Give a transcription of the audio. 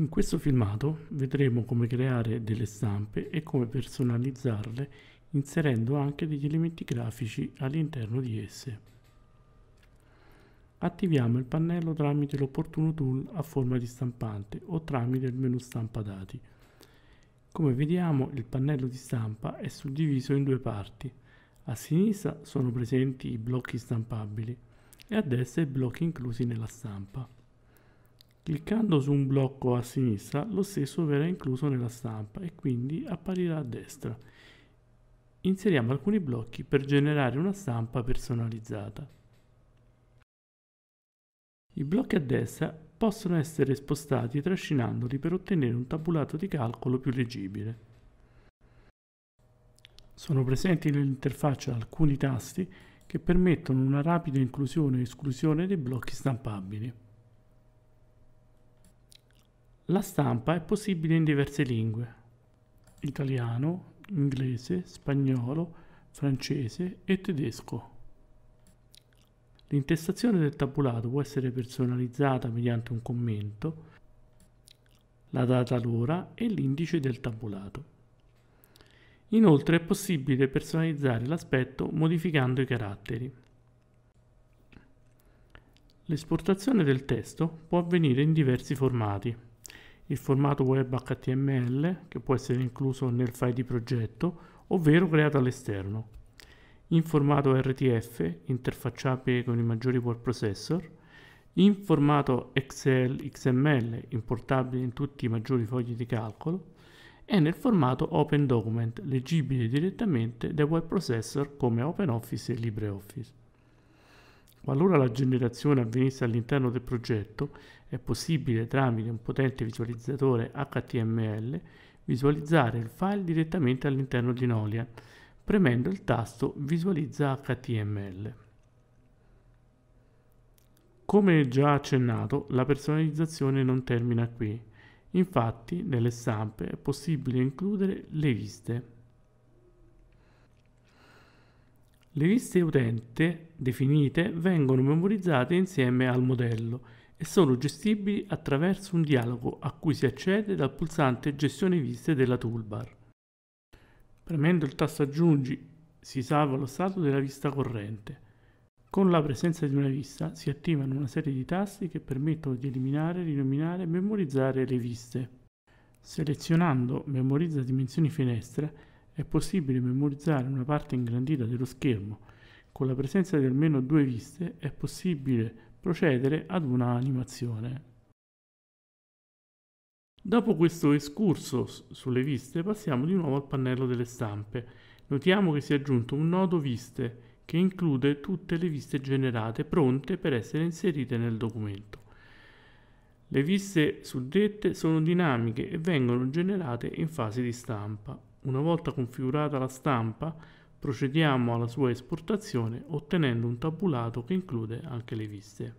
In questo filmato vedremo come creare delle stampe e come personalizzarle inserendo anche degli elementi grafici all'interno di esse. Attiviamo il pannello tramite l'opportuno tool a forma di stampante o tramite il menu stampa dati. Come vediamo il pannello di stampa è suddiviso in due parti. A sinistra sono presenti i blocchi stampabili e a destra i blocchi inclusi nella stampa. Cliccando su un blocco a sinistra, lo stesso verrà incluso nella stampa e quindi apparirà a destra. Inseriamo alcuni blocchi per generare una stampa personalizzata. I blocchi a destra possono essere spostati trascinandoli per ottenere un tabulato di calcolo più leggibile. Sono presenti nell'interfaccia alcuni tasti che permettono una rapida inclusione e esclusione dei blocchi stampabili. La stampa è possibile in diverse lingue: italiano, inglese, spagnolo, francese e tedesco. L'intestazione del tabulato può essere personalizzata mediante un commento, la data l'ora e l'indice del tabulato. Inoltre è possibile personalizzare l'aspetto modificando i caratteri. L'esportazione del testo può avvenire in diversi formati il formato web HTML che può essere incluso nel file di progetto, ovvero creato all'esterno, in formato RTF interfacciabile con i maggiori word processor, in formato Excel XML importabile in tutti i maggiori fogli di calcolo e nel formato Open Document leggibile direttamente dai web processor come OpenOffice e LibreOffice. Qualora la generazione avvenisse all'interno del progetto, è possibile tramite un potente visualizzatore HTML visualizzare il file direttamente all'interno di Nolia, premendo il tasto Visualizza HTML. Come già accennato, la personalizzazione non termina qui. Infatti, nelle stampe è possibile includere le viste. Le liste utente definite vengono memorizzate insieme al modello e sono gestibili attraverso un dialogo a cui si accede dal pulsante Gestione viste della toolbar. Premendo il tasto Aggiungi si salva lo stato della vista corrente. Con la presenza di una vista si attivano una serie di tasti che permettono di eliminare, rinominare e memorizzare le viste. Selezionando Memorizza dimensioni finestra è possibile memorizzare una parte ingrandita dello schermo. Con la presenza di almeno due viste è possibile procedere ad una animazione. Dopo questo escursus sulle viste passiamo di nuovo al pannello delle stampe. Notiamo che si è aggiunto un nodo viste che include tutte le viste generate pronte per essere inserite nel documento. Le viste suddette sono dinamiche e vengono generate in fase di stampa. Una volta configurata la stampa, procediamo alla sua esportazione ottenendo un tabulato che include anche le viste.